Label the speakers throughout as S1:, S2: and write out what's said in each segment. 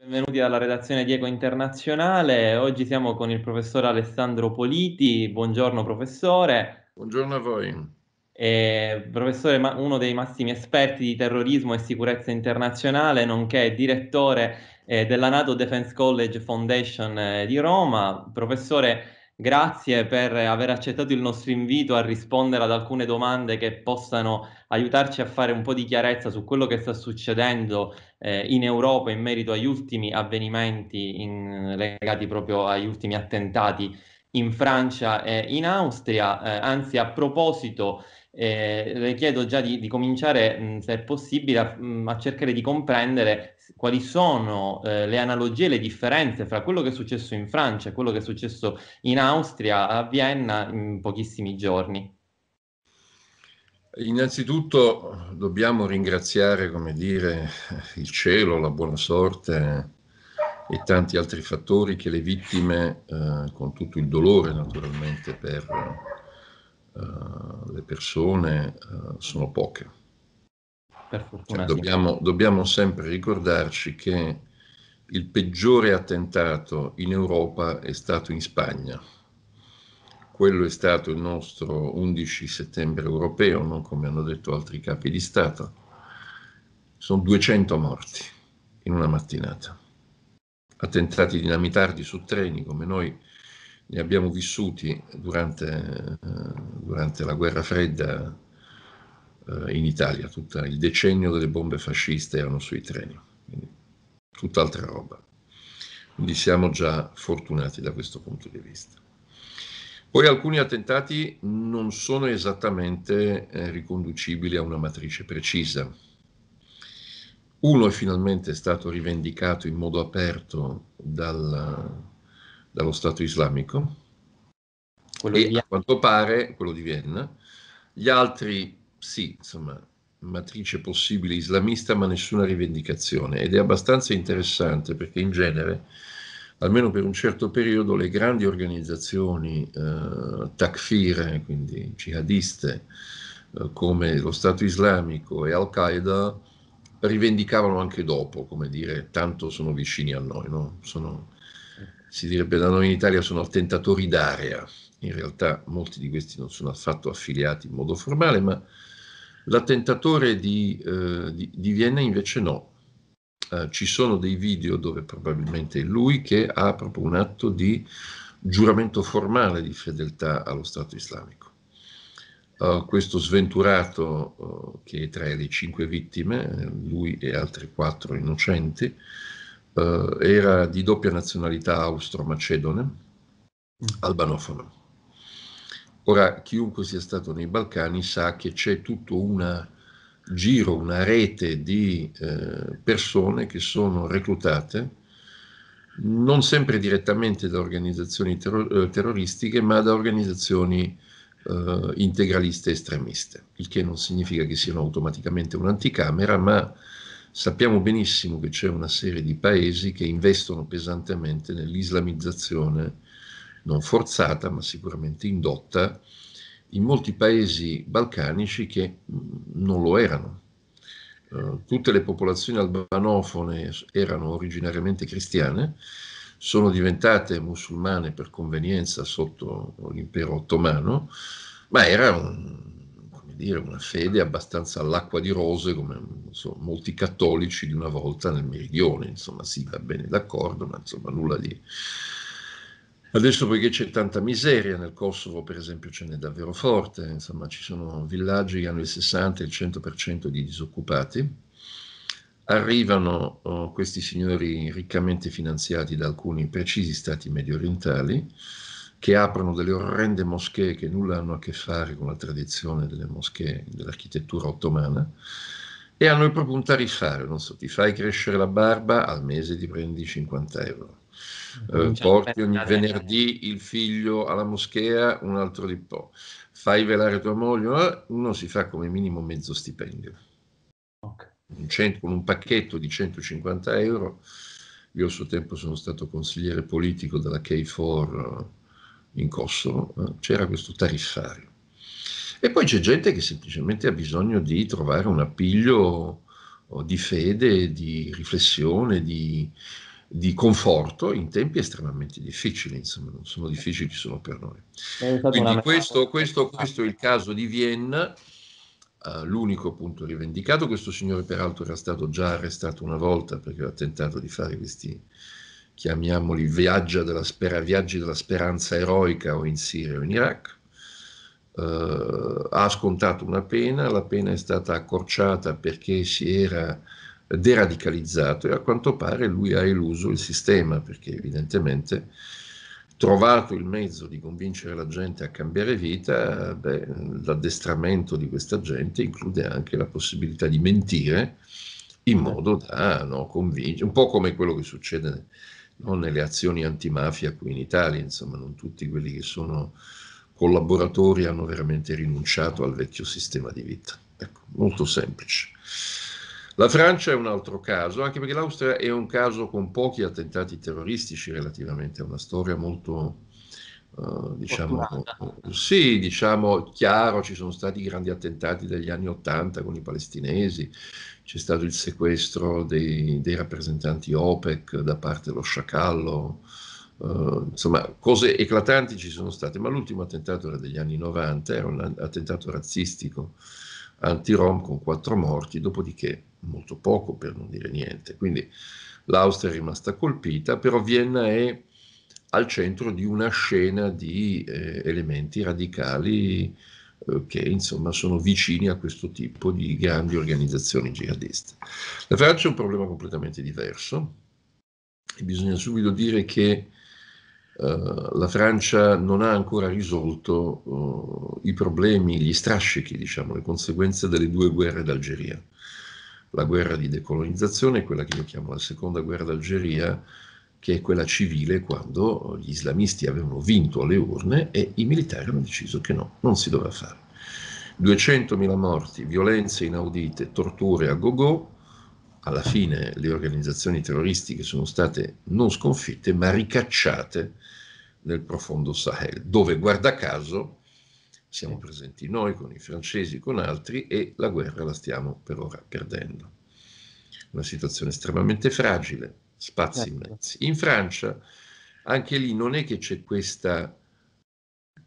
S1: Benvenuti alla redazione Diego Internazionale. Oggi siamo con il professor Alessandro Politi. Buongiorno professore.
S2: Buongiorno a voi.
S1: Eh, professore, uno dei massimi esperti di terrorismo e sicurezza internazionale, nonché direttore eh, della NATO Defense College Foundation eh, di Roma. Professore, Grazie per aver accettato il nostro invito a rispondere ad alcune domande che possano aiutarci a fare un po' di chiarezza su quello che sta succedendo eh, in Europa in merito agli ultimi avvenimenti in, legati proprio agli ultimi attentati in Francia e in Austria. Eh, anzi, a proposito, eh, le chiedo già di, di cominciare, mh, se è possibile, a, mh, a cercare di comprendere quali sono eh, le analogie le differenze fra quello che è successo in Francia e quello che è successo in Austria, a Vienna, in pochissimi giorni?
S2: Innanzitutto dobbiamo ringraziare, come dire, il cielo, la buona sorte e tanti altri fattori che le vittime, eh, con tutto il dolore naturalmente per eh, le persone, eh, sono poche per cioè, fortuna. Cioè, dobbiamo, dobbiamo sempre ricordarci che il peggiore attentato in Europa è stato in Spagna. Quello è stato il nostro 11 settembre europeo, non come hanno detto altri capi di Stato. Sono 200 morti in una mattinata. Attentati dinamitardi su treni, come noi ne abbiamo vissuti durante, eh, durante la guerra fredda eh, in Italia, tutto il decennio delle bombe fasciste erano sui treni, quindi tutt'altra roba. Quindi siamo già fortunati da questo punto di vista. Poi alcuni attentati non sono esattamente eh, riconducibili a una matrice precisa. Uno è finalmente stato rivendicato in modo aperto dal, dallo Stato islamico quello e a quanto pare quello di Vienna. Gli altri sì, insomma, matrice possibile islamista, ma nessuna rivendicazione. Ed è abbastanza interessante perché in genere, almeno per un certo periodo, le grandi organizzazioni eh, takfire, quindi jihadiste, eh, come lo Stato islamico e Al-Qaeda, rivendicavano anche dopo, come dire, tanto sono vicini a noi, no? sono, si direbbe da noi in Italia sono attentatori d'area. In realtà molti di questi non sono affatto affiliati in modo formale, ma L'attentatore di, eh, di, di Vienna invece no. Eh, ci sono dei video dove probabilmente è lui che ha proprio un atto di giuramento formale di fedeltà allo Stato islamico. Uh, questo sventurato, uh, che è tra le cinque vittime, lui e altri quattro innocenti, uh, era di doppia nazionalità austro-macedone, mm. albanofono Ora, chiunque sia stato nei Balcani sa che c'è tutto un giro, una rete di eh, persone che sono reclutate non sempre direttamente da organizzazioni terro- eh, terroristiche, ma da organizzazioni eh, integraliste estremiste, il che non significa che siano automaticamente un'anticamera, ma sappiamo benissimo che c'è una serie di paesi che investono pesantemente nell'islamizzazione non forzata ma sicuramente indotta, in molti paesi balcanici che mm, non lo erano. Eh, tutte le popolazioni albanofone erano originariamente cristiane, sono diventate musulmane per convenienza sotto l'impero ottomano, ma era un, dire, una fede abbastanza all'acqua di rose, come insomma, molti cattolici di una volta nel meridione, insomma sì, va bene, d'accordo, ma insomma nulla di Adesso poiché c'è tanta miseria nel Kosovo, per esempio, ce n'è davvero forte, insomma ci sono villaggi che hanno il 60 e il 100% di disoccupati, arrivano oh, questi signori riccamente finanziati da alcuni precisi stati medio orientali che aprono delle orrende moschee che nulla hanno a che fare con la tradizione delle moschee dell'architettura ottomana e a noi proprio tariffario, non so, ti fai crescere la barba, al mese ti prendi 50 euro. Mm, eh, porti ogni venerdì il figlio alla moschea, un altro di po'. Fai velare tua moglie, eh, uno si fa come minimo mezzo stipendio. Un cento, con un pacchetto di 150 euro. Io a suo tempo sono stato consigliere politico della K4 eh, in Kosovo, eh, c'era questo tariffario e poi c'è gente che semplicemente ha bisogno di trovare un appiglio di fede, di riflessione, di, di conforto in tempi estremamente difficili, insomma, non sono difficili solo per noi. Quindi questo, questo, questo è il caso di Vienna, eh, l'unico punto rivendicato. Questo signore peraltro era stato già arrestato una volta perché ha tentato di fare questi, chiamiamoli, della, spera, viaggi della speranza eroica o in Siria o in Iraq. Eh, ha scontato una pena, la pena è stata accorciata perché si era deradicalizzato e a quanto pare lui ha eluso il sistema perché evidentemente trovato il mezzo di convincere la gente a cambiare vita, beh, l'addestramento di questa gente include anche la possibilità di mentire in modo da no, convincere, un po' come quello che succede no, nelle azioni antimafia qui in Italia, insomma non tutti quelli che sono collaboratori hanno veramente rinunciato al vecchio sistema di vita. Ecco, molto semplice. La Francia è un altro caso, anche perché l'Austria è un caso con pochi attentati terroristici relativamente a una storia molto, uh, diciamo, Fortunata. sì, diciamo, chiaro, ci sono stati grandi attentati degli anni Ottanta con i palestinesi, c'è stato il sequestro dei, dei rappresentanti OPEC da parte dello sciacallo, eh, insomma, cose eclatanti ci sono state, ma l'ultimo attentato era degli anni 90, era un attentato razzistico anti-rom con quattro morti, dopodiché molto poco per non dire niente. Quindi l'Austria è rimasta colpita, però Vienna è al centro di una scena di eh, elementi radicali eh, che insomma sono vicini a questo tipo di grandi organizzazioni jihadiste. La Francia è un problema completamente diverso e bisogna subito dire che eh, la Francia non ha ancora risolto uh, i problemi, gli strascichi, diciamo, le conseguenze delle due guerre d'Algeria. La guerra di decolonizzazione, quella che io chiamo la seconda guerra d'Algeria, che è quella civile quando gli islamisti avevano vinto alle urne e i militari hanno deciso che no, non si doveva fare. 200.000 morti, violenze inaudite, torture a gogo, alla fine le organizzazioni terroristiche sono state non sconfitte ma ricacciate nel profondo Sahel, dove guarda caso siamo presenti noi con i francesi, con altri e la guerra la stiamo per ora perdendo. Una situazione estremamente fragile, spazi certo. immensi. In Francia anche lì non è che c'è questa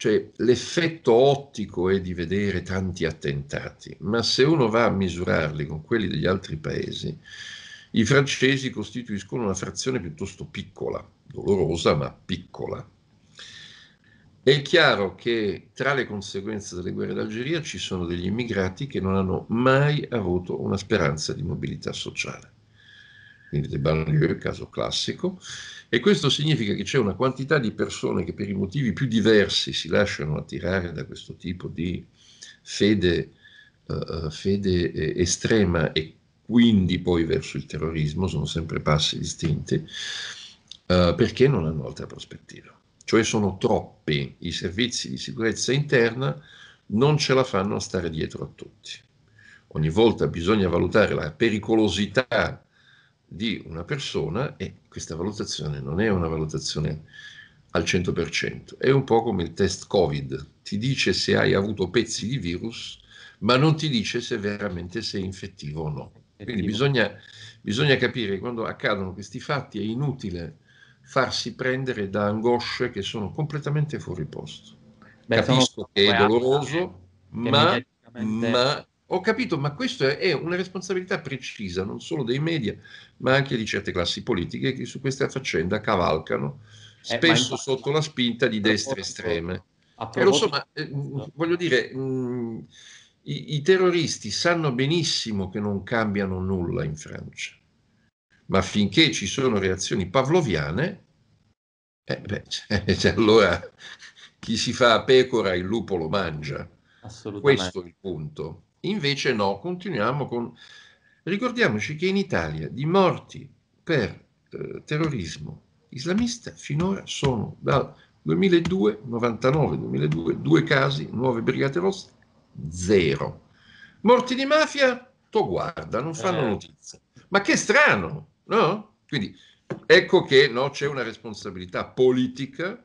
S2: cioè l'effetto ottico è di vedere tanti attentati, ma se uno va a misurarli con quelli degli altri paesi, i francesi costituiscono una frazione piuttosto piccola, dolorosa ma piccola. È chiaro che tra le conseguenze delle guerre d'Algeria ci sono degli immigrati che non hanno mai avuto una speranza di mobilità sociale quindi del banlieue, il caso classico, e questo significa che c'è una quantità di persone che per i motivi più diversi si lasciano attirare da questo tipo di fede, uh, fede eh, estrema e quindi poi verso il terrorismo, sono sempre passi distinti, uh, perché non hanno altra prospettiva. Cioè sono troppi i servizi di sicurezza interna, non ce la fanno a stare dietro a tutti. Ogni volta bisogna valutare la pericolosità di una persona e questa valutazione non è una valutazione al 100%, è un po' come il test Covid, ti dice se hai avuto pezzi di virus, ma non ti dice se veramente sei infettivo o no. Quindi bisogna, bisogna capire che quando accadono questi fatti è inutile farsi prendere da angosce che sono completamente fuori posto. Beh, Capisco che è doloroso, ma, ma ho capito, ma questa è una responsabilità precisa, non solo dei media, ma anche di certe classi politiche che su questa faccenda cavalcano, eh, spesso eh, sotto la spinta di destre estreme. E lo eh, voglio dire, mh, mm, i, i terroristi sanno benissimo che non cambiano nulla in Francia, ma finché ci sono reazioni pavloviane, eh beh, cioè, allora chi si fa a pecora il lupo lo mangia. Questo è il punto. Invece no, continuiamo con... Ricordiamoci che in Italia di morti per eh, terrorismo islamista finora sono dal 2002, 99, 2002, due casi, nuove brigate rosse, zero. Morti di mafia, to guarda, non fanno eh. notizia. Ma che strano, no? Quindi ecco che no, c'è una responsabilità politica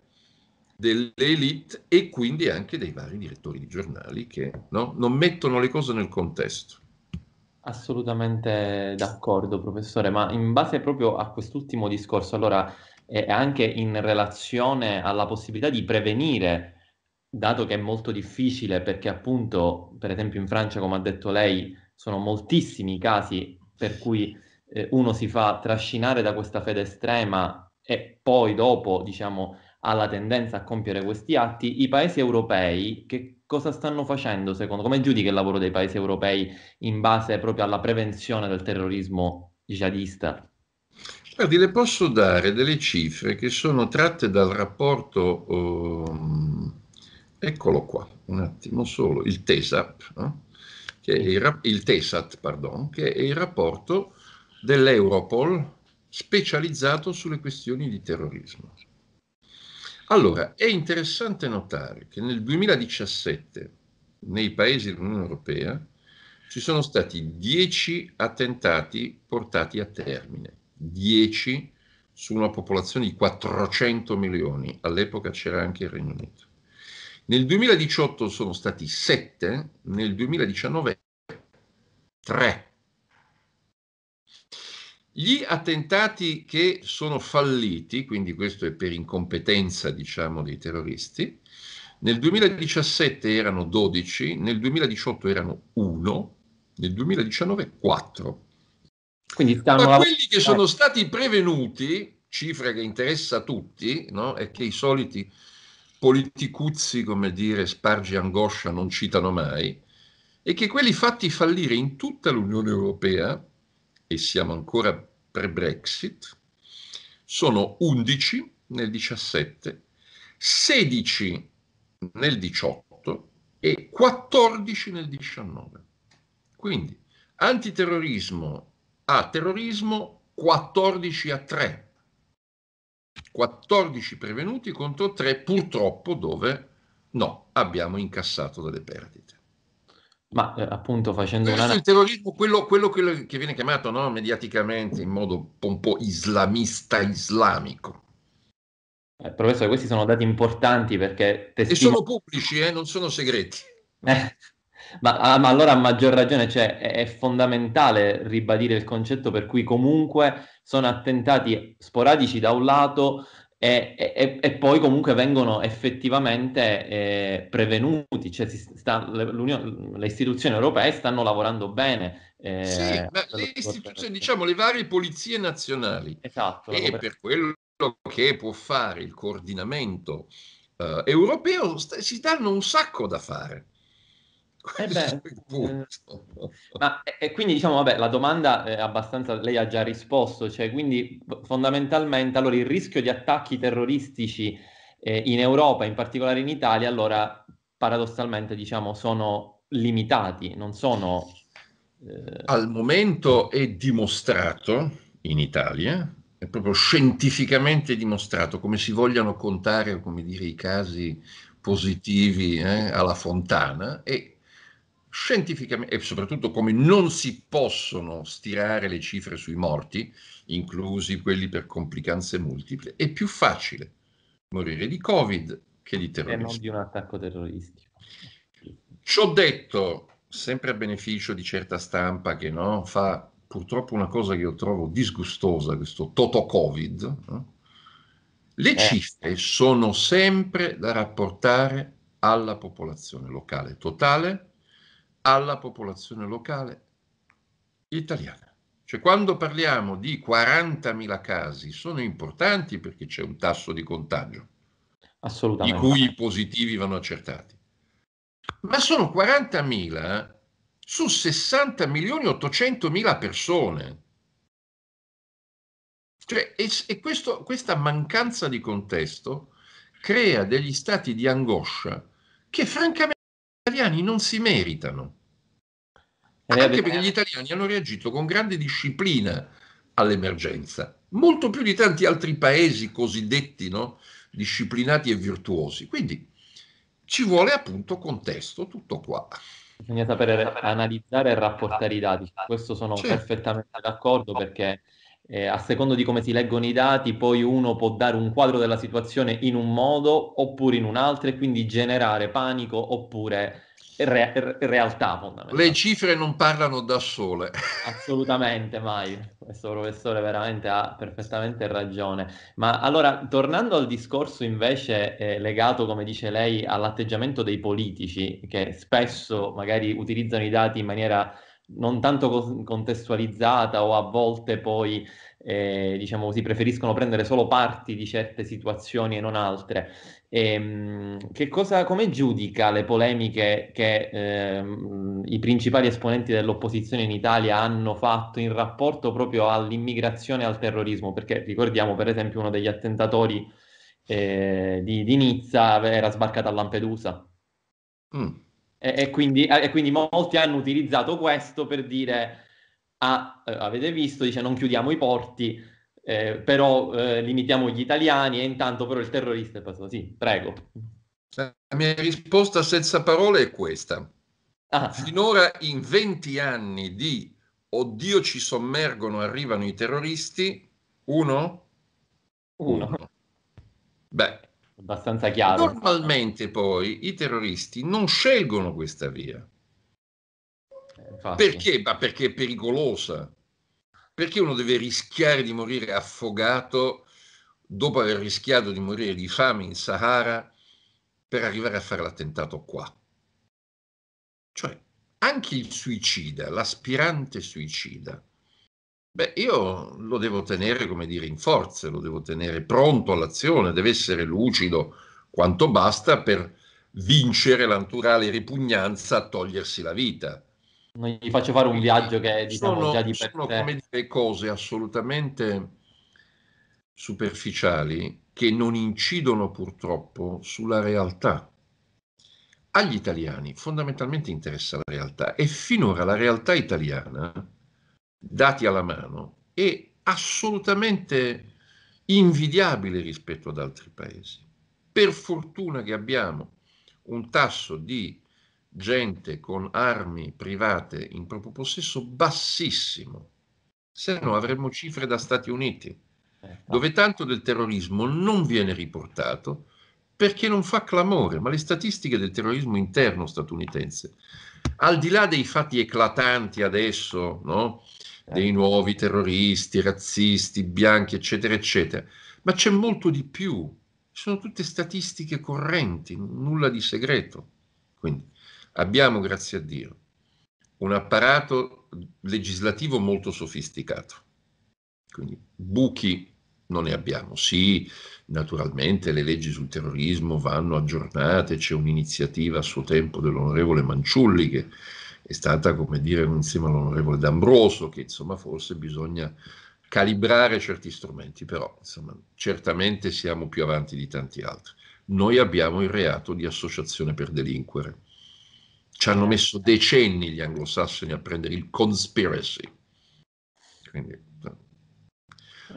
S2: delle elite e quindi anche dei vari direttori di giornali che no, non mettono le cose nel contesto. Assolutamente
S1: d'accordo, professore, ma in base proprio a quest'ultimo discorso, allora, e anche in relazione alla possibilità di prevenire, dato che è molto difficile, perché appunto, per esempio in Francia, come ha detto lei, sono moltissimi i casi per cui eh, uno si fa trascinare da questa fede estrema e poi dopo, diciamo, alla tendenza a compiere questi atti, i paesi europei che cosa stanno facendo secondo come giudica il lavoro dei paesi europei in base proprio alla prevenzione del terrorismo
S2: jihadista? Guardi, le posso dare delle cifre che sono tratte dal rapporto, um, eccolo qua, un attimo solo, il TESAP, no? che è il, il TESAT, pardon, che è il rapporto dell'Europol specializzato sulle questioni di terrorismo. Allora, è interessante notare che nel 2017 nei paesi dell'Unione Europea ci sono stati 10 attentati portati a termine, 10 su una popolazione di 400 milioni, all'epoca c'era anche il Regno Unito. Nel 2018 sono stati 7, nel 2019 3. Gli attentati che sono falliti, quindi questo è per incompetenza diciamo dei terroristi, nel 2017 erano 12, nel 2018 erano 1, nel 2019 4. Quindi Ma quelli che eh. sono stati prevenuti, cifra che interessa a tutti, no? è che i soliti politicuzzi, come dire, spargi angoscia non citano mai, e che quelli fatti fallire in tutta l'Unione Europea e siamo ancora per brexit sono 11 nel 17, 16 nel 18 e 14 nel 19. Quindi antiterrorismo a terrorismo 14 a 3. 14 prevenuti contro 3 purtroppo dove no, abbiamo incassato delle perdite. Ma eh, appunto facendo una... Il terrorismo, quello, quello, quello, che viene chiamato no, mediaticamente in modo un po' islamista islamico. Eh, professore, questi sono
S1: dati importanti perché...
S2: Testimon- e sono pubblici, eh, non sono segreti.
S1: Ma, ah, ma, allora a maggior ragione cioè, è, è fondamentale ribadire il concetto per cui comunque sono attentati sporadici da un lato e, e, e, poi comunque vengono effettivamente eh, prevenuti, cioè sta, le istituzioni europee stanno lavorando bene. Eh, sì,
S2: le istituzioni, diciamo le varie polizie nazionali. Esatto. E per... per quello che può fare il coordinamento eh, europeo st- si danno un sacco da fare. Eh beh, eh. ma, e quindi diciamo, vabbè, la domanda è abbastanza,
S1: lei ha già risposto, cioè, quindi fondamentalmente allora, il rischio di attacchi terroristici eh, in Europa, in particolare in Italia, allora paradossalmente diciamo, sono
S2: limitati, non sono... Eh... Al momento è dimostrato in Italia, è proprio scientificamente dimostrato come si vogliano contare, come dire, i casi positivi eh, alla fontana e scientificamente e soprattutto come non si possono stirare le cifre sui morti, inclusi quelli per complicanze multiple, è più facile morire di Covid che di terrorismo. E non di un attacco terroristico. Ciò detto, sempre a beneficio di certa stampa che no, fa purtroppo una cosa che io trovo disgustosa, questo Toto Covid, no? le eh. cifre sono sempre da rapportare alla popolazione locale totale alla popolazione locale italiana. Cioè quando parliamo di 40.000 casi sono importanti perché c'è un tasso di contagio di cui i positivi vanno accertati. Ma sono 40.000 eh, su 60 milioni 800 mila persone. Cioè, e, e questo, questa mancanza di contesto crea degli stati di angoscia che francamente italiani non si meritano.
S1: Eh, Anche perché eh. gli
S2: italiani hanno reagito con grande disciplina all'emergenza, molto più di tanti altri paesi cosiddetti no? disciplinati e virtuosi. Quindi ci vuole appunto contesto, tutto qua. Bisogna sapere analizzare e rapportare i dati. Questo sono certo. perfettamente d'accordo
S1: perché eh, a secondo di come si leggono i dati, poi uno può dare un quadro della situazione in un modo oppure in un altro e quindi generare panico oppure re- re- realtà fondamentale. Le cifre non parlano da sole. Assolutamente mai, questo professore veramente ha perfettamente ragione. Ma allora, tornando al discorso invece eh, legato, come dice lei, all'atteggiamento dei politici che spesso magari utilizzano i dati in maniera non tanto contestualizzata o a volte poi, eh, diciamo così, preferiscono prendere solo parti di certe situazioni e non altre. Ehm, e, cosa, come giudica le polemiche che eh, i principali esponenti dell'opposizione in Italia hanno fatto in rapporto proprio all'immigrazione e al terrorismo? Perché ricordiamo, per esempio, uno degli attentatori eh, di, di, Nizza era sbarcato a Lampedusa. Mm. E, e, quindi, e, quindi, molti hanno utilizzato questo per dire, ah, eh, avete visto, dice non chiudiamo i porti, eh, però eh, limitiamo gli italiani e intanto però il
S2: terrorista è passato. Sì, prego. La mia risposta senza parole è questa. Ah. Finora in 20 anni di oddio ci sommergono, arrivano i terroristi, uno? Uno. uno. Beh, abbastanza chiaro. Normalmente poi i terroristi non scelgono questa via. Eh, perché? Ma perché è pericolosa. Perché uno deve rischiare di morire affogato dopo aver rischiato di morire di fame in Sahara per arrivare a fare l'attentato qua. Cioè, anche il suicida, l'aspirante suicida, Beh, io lo devo tenere, come dire, in forza, lo devo tenere pronto all'azione, deve essere lucido quanto basta per vincere la naturale ripugnanza a togliersi la vita. Non gli faccio fare un viaggio che è diciamo, sono, già di per Sono, come dire, cose assolutamente superficiali che non incidono purtroppo sulla realtà. Agli italiani fondamentalmente interessa la realtà e finora la realtà italiana dati alla mano è assolutamente invidiabile rispetto ad altri paesi. Per fortuna che abbiamo un tasso di gente con armi private in proprio possesso bassissimo, se no avremmo cifre da Stati Uniti, eh, dove tanto del terrorismo non viene riportato perché non fa clamore, ma le statistiche del terrorismo interno statunitense al di là dei fatti eclatanti adesso, no? Eh. dei nuovi terroristi, razzisti, bianchi, eccetera, eccetera, ma c'è molto di più. Sono tutte statistiche correnti, nulla di segreto. Quindi abbiamo, grazie a Dio, un apparato legislativo molto sofisticato. Quindi buchi non ne abbiamo. Sì, naturalmente le leggi sul terrorismo vanno aggiornate, c'è un'iniziativa a suo tempo dell'onorevole Manciulli che è stata, come dire, insieme all'onorevole D'Ambroso, che insomma forse bisogna calibrare certi strumenti, però insomma, certamente siamo più avanti di tanti altri. Noi abbiamo il reato di associazione per delinquere. Ci hanno messo certo. decenni gli anglosassoni a prendere il conspiracy. Quindi,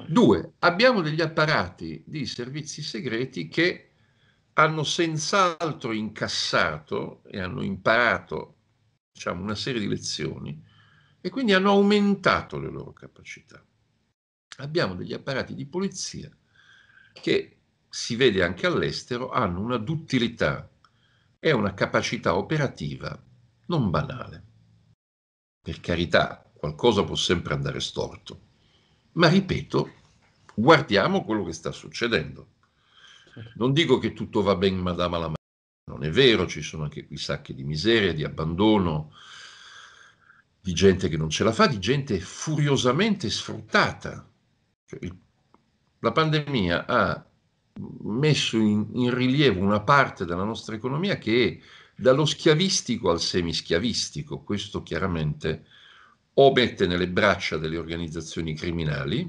S2: Due, abbiamo degli apparati di servizi segreti che hanno senz'altro incassato e hanno imparato diciamo, una serie di lezioni e quindi hanno aumentato le loro capacità. Abbiamo degli apparati di polizia che si vede anche all'estero, hanno una duttilità e una capacità operativa non banale. Per carità, qualcosa può sempre andare storto, ma ripeto, guardiamo quello che sta succedendo. Non dico che tutto va ben, madama la mano, non è vero, ci sono anche qui sacchi di miseria, di abbandono, di gente che non ce la fa, di gente furiosamente sfruttata. Cioè, la pandemia ha messo in, in, rilievo una parte della nostra economia che è dallo schiavistico al semischiavistico, questo chiaramente o mette nelle braccia delle organizzazioni criminali,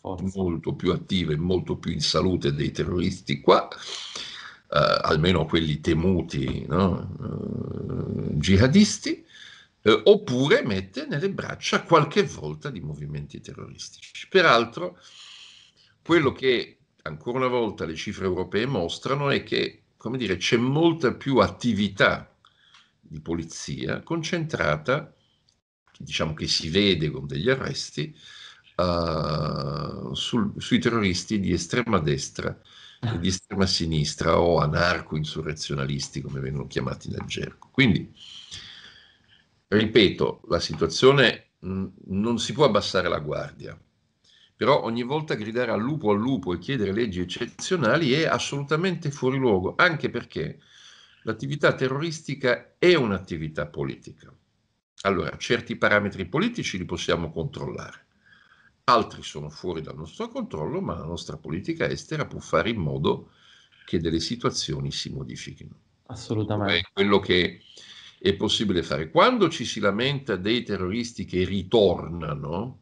S2: Forza. molto più attive, molto più in salute dei terroristi qua, eh, almeno quelli temuti no? eh, jihadisti, eh, oppure mette nelle braccia qualche volta di movimenti terroristici. Peraltro, quello che ancora una volta le cifre europee mostrano è che come dire, c'è molta più attività di polizia concentrata diciamo che si vede con degli arresti, uh, sul, sui terroristi di estrema destra e di estrema sinistra o anarco-insurrezionalisti come vengono chiamati nel gergo. Quindi, ripeto, la situazione mh, mm, non si può abbassare la guardia, però ogni volta gridare al lupo al lupo e chiedere leggi eccezionali è assolutamente fuori luogo, anche perché l'attività terroristica è un'attività politica. Allora, certi parametri politici li possiamo controllare, altri sono fuori dal nostro controllo, ma la nostra politica estera può fare in modo che delle situazioni si modifichino. Assolutamente. È quello che è possibile fare. Quando ci si lamenta dei terroristi che ritornano,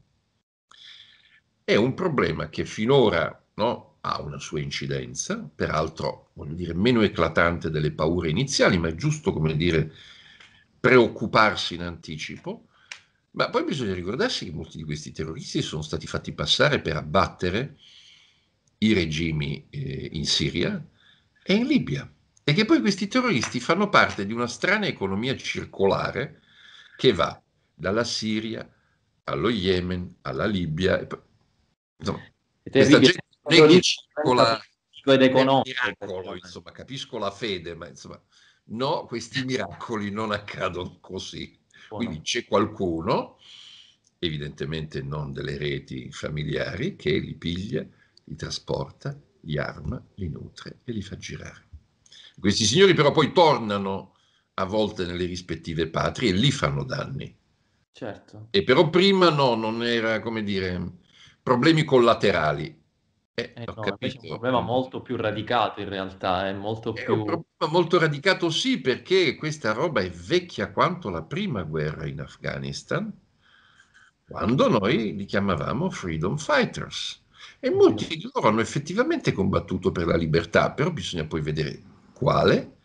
S2: è un problema che finora no, ha una sua incidenza, peraltro, voglio dire, meno eclatante delle paure iniziali, ma è giusto, come dire, preoccuparsi in anticipo, ma poi bisogna ricordarsi che molti di questi terroristi sono stati fatti passare per abbattere i regimi eh, in Siria e in Libia e che poi questi terroristi fanno parte di una strana economia circolare che va dalla Siria allo Yemen, alla Libia. E... Insomma, questa cioè, gente non è che circola, è un miracolo, insomma, capisco la fede, ma insomma, No, questi miracoli non accadono così. Quindi c'è qualcuno, evidentemente non delle reti familiari, che li piglia, li trasporta, li arma, li nutre e li fa girare. Questi signori però poi tornano a volte nelle rispettive patrie e lì fanno danni. Certo. E però prima no, non era, come dire, problemi collaterali. Eh, eh, no, è un problema molto più radicato in realtà, è eh, molto è un problema molto radicato sì, perché questa roba è vecchia quanto la prima guerra in Afghanistan, quando noi li chiamavamo freedom fighters. E mm. molti di loro hanno effettivamente combattuto per la libertà, però bisogna poi vedere quale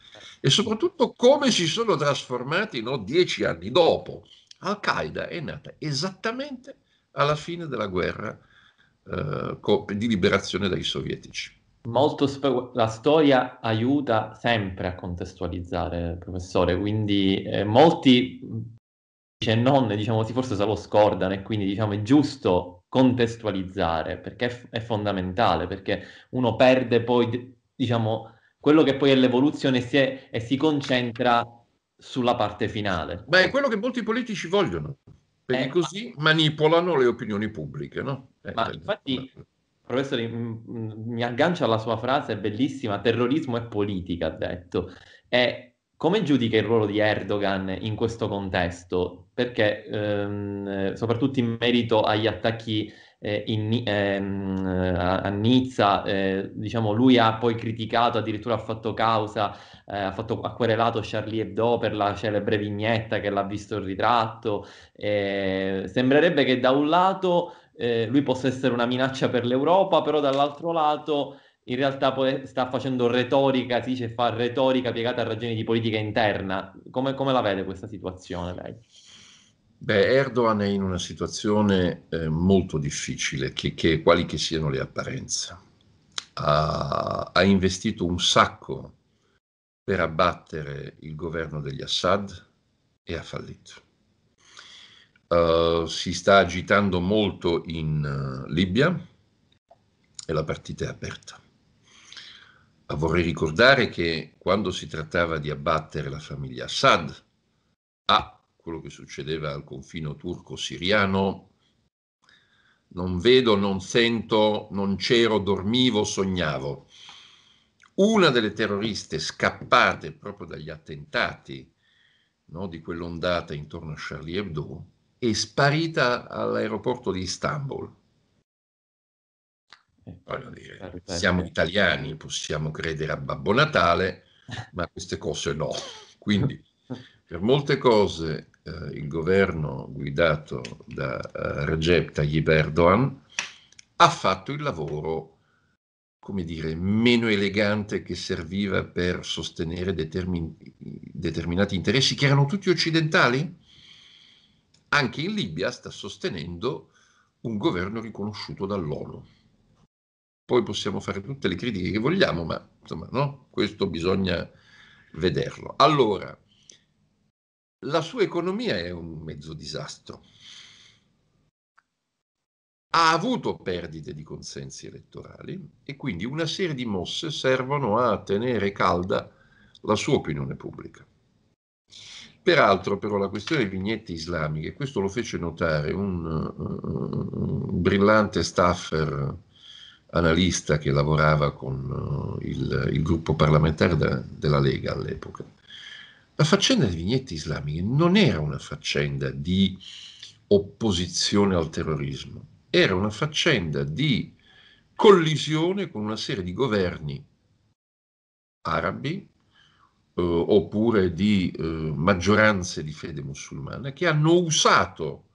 S2: e soprattutto come si sono trasformati no, dieci anni dopo. Al-Qaeda è nata esattamente alla fine della guerra eh, di liberazione dai sovietici. Molto sp- la
S1: storia aiuta sempre a contestualizzare, professore, quindi eh, molti dice non, diciamo forse se lo scordano e quindi diciamo è giusto contestualizzare perché è, f- è fondamentale, perché uno perde poi, diciamo, quello che poi è l'evoluzione si è, e si concentra sulla parte finale. Beh, è quello che molti politici vogliono, perché eh, così manipolano le opinioni pubbliche, no? Eh, Ma eh, infatti, professore, mm, mi aggancio alla sua frase bellissima, terrorismo e politica, ha detto. E come giudica il ruolo di Erdogan in questo contesto? Perché ehm, soprattutto in merito agli attacchi eh, in, ehm, a, Nizza, eh, diciamo, lui ha poi criticato, addirittura ha fatto causa, eh, ha, fatto, ha querelato Charlie Hebdo per la celebre vignetta che l'ha visto il ritratto. Eh, sembrerebbe che da un lato eh, lui possa essere una minaccia per l'Europa, però dall'altro lato in realtà poi sta facendo retorica, si dice fa retorica piegata a ragioni di politica interna. Come, come la vede questa situazione lei?
S2: Beh, Erdogan è in una situazione eh, molto difficile, che, che, quali che siano le apparenze. Ha, ha, investito un sacco per abbattere il governo degli Assad e ha fallito eh, si sta agitando molto in uh, Libia e la partita è aperta. vorrei ricordare che quando si trattava di abbattere la famiglia Assad a quello che succedeva al confino turco-siriano, non vedo, non sento, non c'ero, dormivo, sognavo. Una delle terroriste scappate proprio dagli attentati no, di quell'ondata intorno a Charlie Hebdo e sparita all'aeroporto di Istanbul. Eh, Voglio dire, siamo italiani, possiamo credere a Babbo Natale, ma queste cose no. Quindi per molte cose eh, il governo guidato da eh, Recep Tayyip Erdogan ha fatto il lavoro, come dire, meno elegante che serviva per sostenere determin- determinati interessi che erano tutti occidentali, anche in Libia sta sostenendo un governo riconosciuto dall'ONU. Poi possiamo fare tutte le critiche che vogliamo, ma insomma, no? questo bisogna vederlo. Allora, la sua economia è un mezzo disastro. Ha avuto perdite di consensi elettorali e quindi una serie di mosse servono a tenere calda la sua opinione pubblica. Peraltro però la questione delle vignette islamiche, questo lo fece notare un, eh, eh, un brillante staffer analista che lavorava con eh, il, il gruppo parlamentare de, della Lega all'epoca. La faccenda delle vignette islamiche non era una faccenda di opposizione al terrorismo, era una faccenda di collisione con una serie di governi arabi eh, oppure di eh, maggioranze di fede musulmana che hanno usato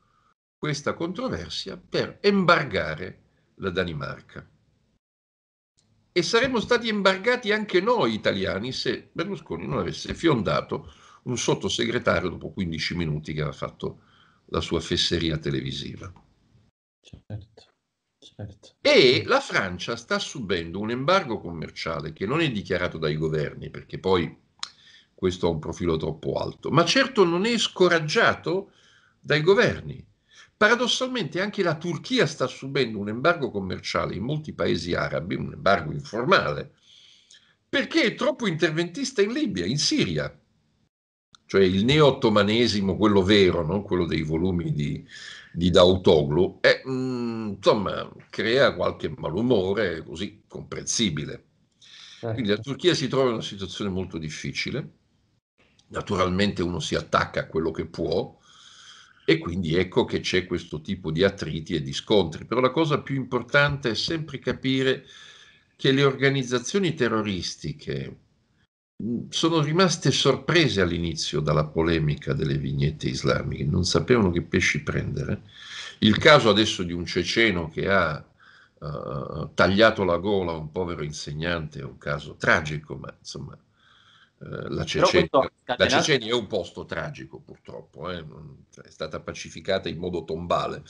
S2: questa controversia per embargare la Danimarca. E saremmo stati embargati anche noi italiani se Berlusconi non avesse fiondato un sottosegretario dopo 15 minuti che aveva fatto la sua fesseria televisiva. Certo, certo. E la Francia sta subendo un embargo commerciale che non è dichiarato dai governi, perché poi questo ha un profilo troppo alto, ma certo non è scoraggiato dai governi. Paradossalmente anche la Turchia sta subendo un embargo commerciale in molti paesi arabi, un embargo informale, perché è troppo interventista in Libia, in Siria, cioè il neo-ottomanesimo, quello vero, non quello dei volumi di, di Dautoglu, è, mh, mm, insomma, crea qualche malumore così comprensibile. Quindi la certo. Turchia si trova in una situazione molto difficile Naturalmente uno si attacca a quello che può e quindi ecco che c'è questo tipo di attriti e di scontri. Però la cosa più importante è sempre capire che le organizzazioni terroristiche mm, sono rimaste sorprese all'inizio dalla polemica delle vignette islamiche, non sapevano che pesci prendere. Il caso adesso di un ceceno che ha uh, tagliato la gola a un povero insegnante è un caso tragico, ma insomma eh, la Cecenia. la Cecenia. è un posto tragico purtroppo, eh? Cioè, è stata pacificata in modo tombale.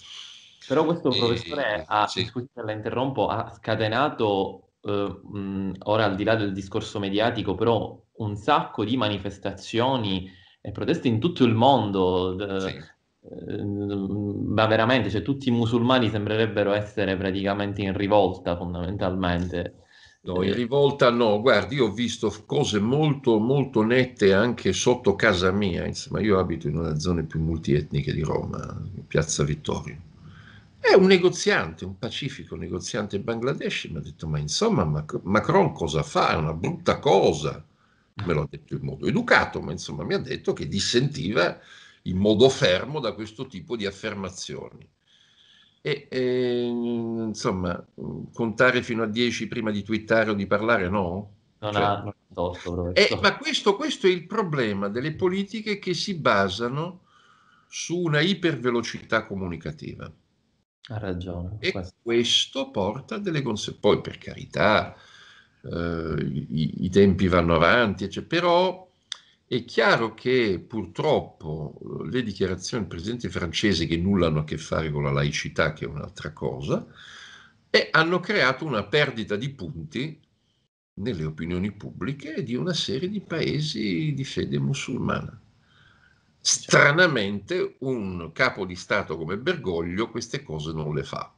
S2: Però questo e, professore
S1: ha, sì. scusate, la interrompo, ha scatenato, eh, ora al di là del discorso mediatico, però un sacco di manifestazioni e proteste in tutto il mondo. Sì. Eh, ma veramente, cioè, tutti i musulmani sembrerebbero
S2: essere praticamente in rivolta fondamentalmente. No, in eh. rivolta no, guardi, io ho visto cose molto, molto nette anche sotto casa mia, insomma, io abito in una zona più multietnica di Roma, in Piazza Vittorio. È un negoziante, un pacifico negoziante bangladesh mi ha detto, ma insomma Mac- Macron cosa fa? È una brutta cosa, me l'ha detto in modo educato, ma insomma mi ha detto che dissentiva in modo fermo da questo tipo di affermazioni. E, e insomma, contare fino a 10 prima di twittare o di parlare, no? Non cioè, ha tolto, ma questo, questo è il problema delle politiche che si basano su una ipervelocità comunicativa. Ha ragione. E questo, questo porta delle conseguenze. Poi, per carità, eh, i, i, tempi vanno avanti, cioè, però è chiaro che purtroppo le dichiarazioni del presidente francese, che nulla hanno a che fare con la laicità, che è un'altra cosa, hanno creato una perdita di punti nelle opinioni pubbliche di una serie di paesi di fede musulmana. Certo. Stranamente un capo di Stato come Bergoglio queste cose non le fa.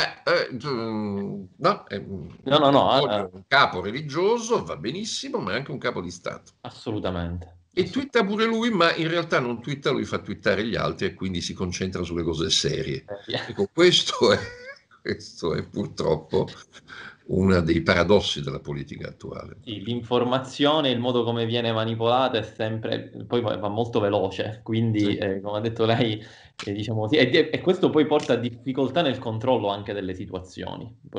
S2: Eh, eh, mm, eh mm, no, no, no, no eh, un capo religioso va benissimo, ma è anche un capo di Stato. Assolutamente. E twitta pure lui, ma in realtà non twitta lui, fa twittare gli altri e quindi si concentra sulle cose serie. Eh, ecco, questo è, questo è purtroppo uno dei paradossi della politica attuale.
S1: Sì, l'informazione, il modo come viene manipolata è sempre, poi va molto veloce, quindi sì. eh, come ha detto lei, eh, diciamo, sì, e, e, questo poi porta a difficoltà nel controllo anche delle situazioni. Uh,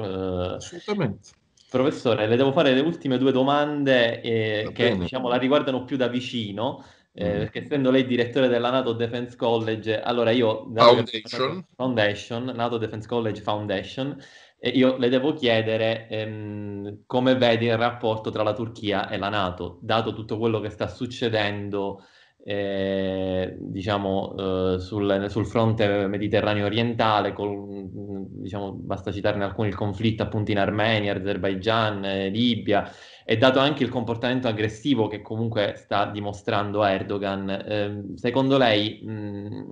S2: Assolutamente.
S1: Professore, le devo fare le ultime due domande eh, che diciamo, la riguardano più da vicino. Eh, mm. perché essendo lei direttore della NATO Defense College, allora io... Foundation. Foundation, NATO Defense College Foundation, e io le devo chiedere ehm, come vedi il rapporto tra la Turchia e la Nato, dato tutto quello che sta succedendo eh, diciamo, eh, sul, sul, fronte mediterraneo orientale, col, diciamo, basta citarne alcuni, il conflitto appunto in Armenia, Azerbaigian, eh, Libia, e dato anche il comportamento aggressivo che comunque sta dimostrando Erdogan, ehm, secondo lei mh, mm,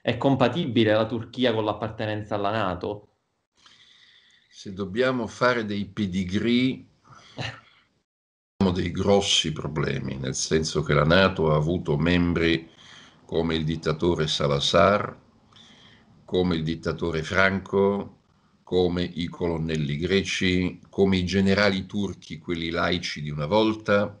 S1: è compatibile la Turchia con l'appartenenza alla Nato?
S2: se dobbiamo fare dei pedigree abbiamo dei grossi problemi, nel senso che la Nato ha avuto membri come il dittatore Salazar, come il dittatore Franco, come i colonnelli greci, come i generali turchi, quelli laici di una volta,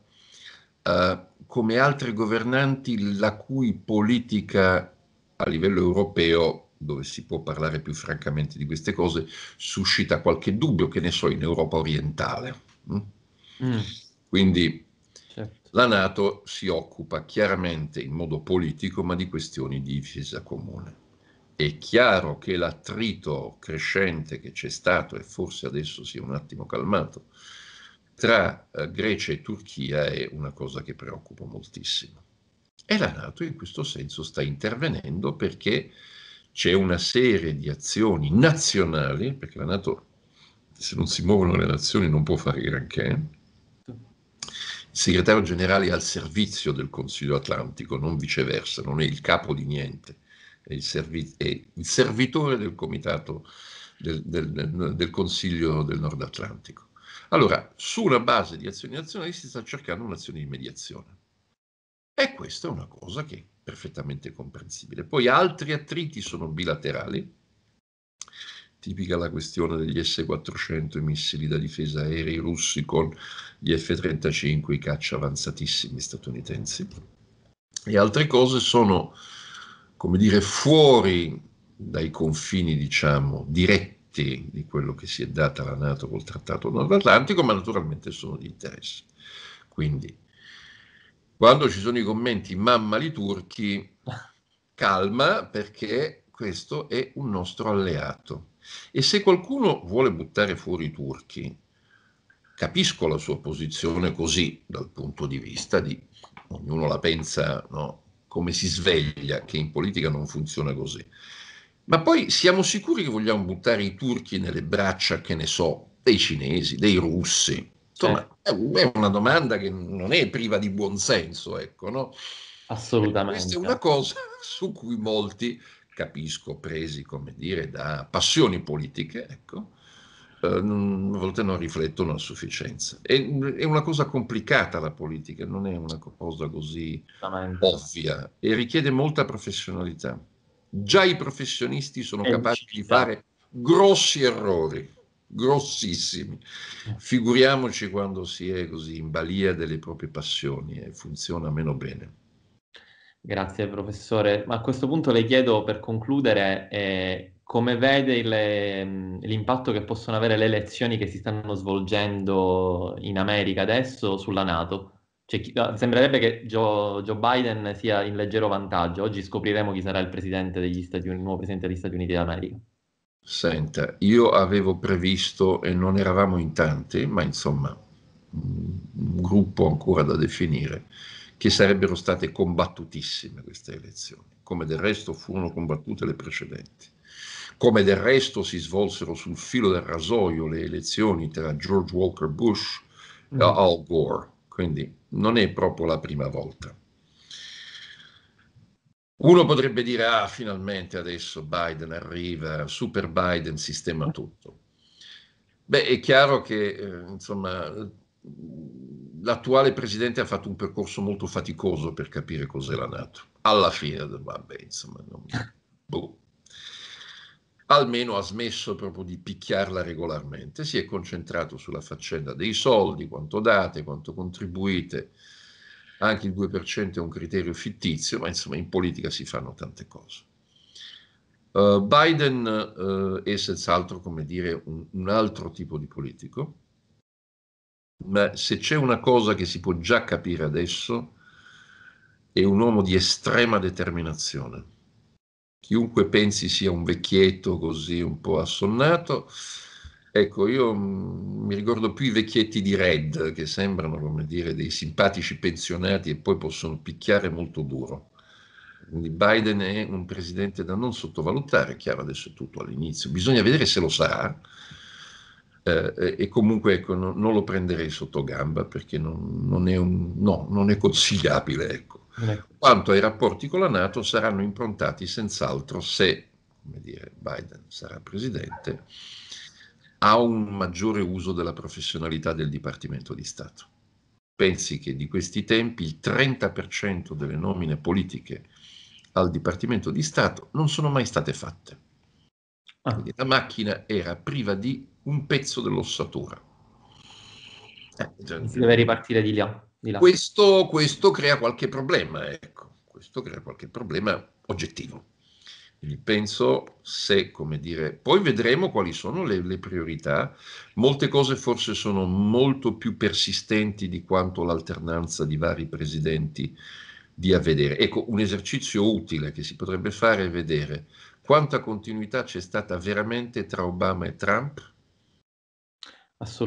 S2: eh, come altri governanti la cui politica a livello europeo dove si può parlare più francamente di queste cose, suscita qualche dubbio, che ne so, in Europa orientale. Mm? mm. Quindi certo. la Nato si occupa chiaramente in modo politico, ma di questioni di difesa comune. È chiaro che l'attrito crescente che c'è stato, e forse adesso si è un attimo calmato, tra eh, Grecia e Turchia è una cosa che preoccupa moltissimo. E la Nato in questo senso sta intervenendo perché c'è una serie di azioni nazionali, perché la Nato se non si muovono le nazioni non può fare granché. Il segretario generale è al servizio del Consiglio Atlantico, non viceversa, non è il capo di niente, è il, servi- è il servitore del comitato del, del, del, Consiglio del Nord Atlantico. Allora, su una base di azioni nazionali si sta cercando un'azione di mediazione. E questa è una cosa che perfettamente comprensibile. Poi altri attriti sono bilaterali, tipica la questione degli S-400, i missili da difesa aerei russi con gli F-35, i caccia avanzatissimi statunitensi. E altre cose sono, come dire, fuori dai confini, diciamo, diretti di quello che si è data la Nato col Trattato Nord Atlantico, ma naturalmente sono di interesse. Quindi quando ci sono i commenti mamma li turchi, calma perché questo è un nostro alleato. E se qualcuno vuole buttare fuori i turchi, capisco la sua posizione così dal punto di vista di ognuno la pensa no? come si sveglia, che in politica non funziona così. Ma poi siamo sicuri che vogliamo buttare i turchi nelle braccia, che ne so, dei cinesi, dei russi, insomma, eh. è una domanda che non è priva di buonsenso, ecco, no? Assolutamente. questa è una cosa su cui molti, capisco, presi, come dire, da passioni politiche, ecco, eh, a volte non riflettono a sufficienza. È, è, una cosa complicata la politica, non è una cosa così ovvia e richiede molta professionalità. Già i professionisti sono è capaci di fare grossi errori grossissimi. Figuriamoci quando si è così in balia delle proprie passioni e funziona meno bene.
S1: Grazie professore. Ma a questo punto le chiedo per concludere eh, come vede le, mm, l'impatto che possono avere le elezioni che si stanno svolgendo in America adesso sulla Nato. Cioè, sembrerebbe che Joe, Joe, Biden sia in leggero vantaggio. Oggi scopriremo chi sarà il, presidente Stati, il nuovo presidente degli Stati Uniti d'America.
S2: Senta, io avevo previsto, e non eravamo in tanti, ma insomma un gruppo ancora da definire, che sarebbero state combattutissime queste elezioni, come del resto furono combattute le precedenti. Come del resto si svolsero sul filo del rasoio le elezioni tra George Walker Bush e mm. Al Gore, quindi non è proprio la prima volta. Uno potrebbe dire, ah, finalmente adesso Biden arriva, super Biden sistema tutto. Beh, è chiaro che, eh, insomma, l'attuale presidente ha fatto un percorso molto faticoso per capire cos'è la Nato. Alla fine, vabbè, insomma, non... boh. almeno ha smesso proprio di picchiarla regolarmente, si è concentrato sulla faccenda dei soldi, quanto date, quanto contribuite, anche il 2% è un criterio fittizio, ma insomma in politica si fanno tante cose. Uh, Biden uh, è senz'altro, come dire, un, un altro tipo di politico, ma se c'è una cosa che si può già capire adesso, è un uomo di estrema determinazione. Chiunque pensi sia un vecchietto così un po' assonnato, Ecco, io mm, mi ricordo più i vecchietti di Red, che sembrano, come dire, dei simpatici pensionati e poi possono picchiare molto duro. Quindi Biden è un presidente da non sottovalutare, chiaro adesso è tutto all'inizio, bisogna vedere se lo sarà. Eh, e comunque ecco, no, non lo prenderei sotto gamba perché non, non, è, un, no, non è, consigliabile. Ecco. Ecco. Quanto ai rapporti con la Nato saranno improntati senz'altro se dire, Biden sarà presidente a un maggiore uso della professionalità del Dipartimento di Stato. Pensi che di questi tempi il 30% delle nomine politiche al Dipartimento di Stato non sono mai state fatte. Ah. La macchina era priva di un pezzo dell'ossatura. Eh, si deve ripartire di là. Di là. Questo, questo, crea qualche problema, ecco. questo crea qualche problema oggettivo. Quindi penso se, come dire, poi vedremo quali sono le, le, priorità. Molte cose forse sono molto più persistenti di quanto l'alternanza di vari presidenti dia a vedere. Ecco, un esercizio utile che si potrebbe fare è vedere quanta continuità c'è stata veramente tra Obama e Trump,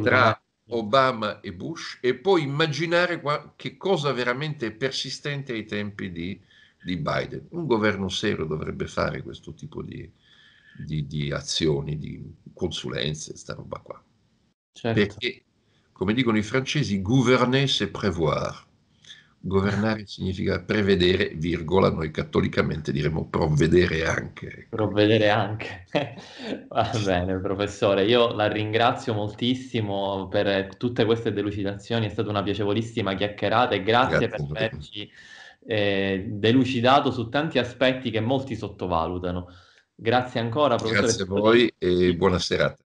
S2: tra Obama e Bush, e poi immaginare qua, che cosa veramente è persistente ai tempi di di Biden. Un governo serio dovrebbe fare questo tipo di, di, di azioni, di consulenze, sta roba qua. Certo. Perché, come dicono i francesi, gouverner c'est prévoir. Governare significa prevedere, virgola, noi cattolicamente diremmo provvedere anche. Provvedere anche.
S1: Va bene, professore, io la ringrazio moltissimo per tutte queste delucidazioni, è stata una piacevolissima chiacchierata e grazie, grazie per averci eh, delucidato su tanti aspetti che molti sottovalutano. Grazie ancora, professore. Grazie a voi
S2: e buona serata.